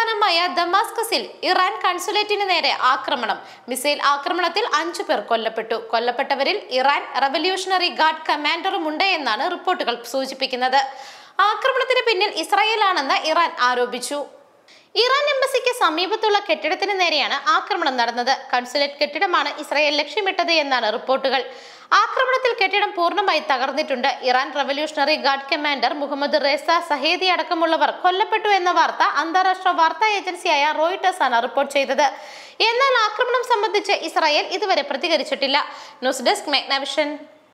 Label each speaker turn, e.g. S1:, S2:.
S1: തലസ്ഥാനമായ ദമാസ്കസിൽ ഇറാൻ കൺസുലേറ്റിന് നേരെ ആക്രമണം മിസൈൽ ആക്രമണത്തിൽ അഞ്ചു പേർ കൊല്ലപ്പെട്ടു കൊല്ലപ്പെട്ടവരിൽ ഇറാൻ റവല്യൂഷണറി ഗാർഡ് ഉണ്ട് എന്നാണ് റിപ്പോർട്ടുകൾ സൂചിപ്പിക്കുന്നത് ആക്രമണത്തിന് പിന്നിൽ ഇസ്രായേലാണെന്ന് ഇറാൻ ആരോപിച്ചു ഇറാൻ എംബസിക്ക് സമീപത്തുള്ള കെട്ടിടത്തിന് നേരെയാണ് ആക്രമണം നടന്നത് കൺസുലേറ്റ് കെട്ടിടമാണ് ഇസ്രായേൽ ലക്ഷ്യമിട്ടത് എന്നാണ് റിപ്പോർട്ടുകൾ ആക്രമണത്തിൽ കെട്ടിടം പൂർണ്ണമായി തകർന്നിട്ടുണ്ട് ഇറാൻ revolutionary guard commander Mohammad Reza Zahedi അടക്കമുള്ളവർ കൊല്ലപ്പെട്ടു എന്ന വാർത്ത അന്താരാഷ്ട്ര വാർത്താ ഏജൻസിയായ റോയിട്ടേഴ്സ് ആണ് റിപ്പോർട്ട് ചെയ്തത് എന്നാൽ ആക്രമണം സംബന്ധിച്ച് ഇസ്രായേൽ ഇതുവരെ പ്രതികരിച്ചിട്ടില്ല ന്യൂസ് ഡെസ്ക് മെഗ്നവിഷൻ